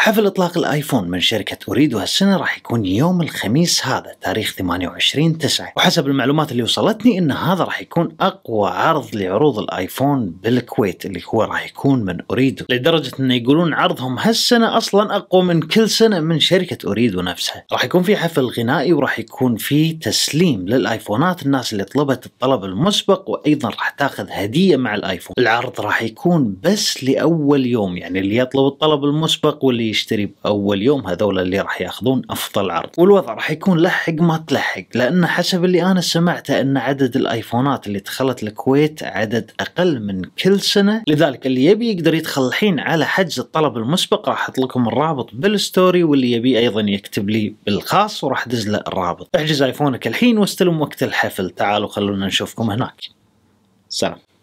حفل إطلاق الآيفون من شركة أريدو هالسنة راح يكون يوم الخميس هذا تاريخ 28 9 وحسب المعلومات اللي وصلتني أن هذا راح يكون أقوى عرض لعروض الآيفون بالكويت اللي هو راح يكون من أريدو لدرجة أنه يقولون عرضهم هالسنة أصلا أقوى من كل سنة من شركة أريدو نفسها راح يكون في حفل غنائي وراح يكون في تسليم للآيفونات الناس اللي طلبت الطلب المسبق وأيضا راح تاخذ هدية مع الآيفون العرض راح يكون بس لأول يوم يعني اللي يطلب الطلب المسبق واللي اللي يشتري باول يوم هذول اللي راح ياخذون افضل عرض والوضع راح يكون لحق ما تلحق لان حسب اللي انا سمعته ان عدد الايفونات اللي دخلت الكويت عدد اقل من كل سنه لذلك اللي يبي يقدر يدخل الحين على حجز الطلب المسبق راح احط لكم الرابط بالستوري واللي يبي ايضا يكتب لي بالخاص وراح ادز له الرابط احجز ايفونك الحين واستلم وقت الحفل تعالوا خلونا نشوفكم هناك سلام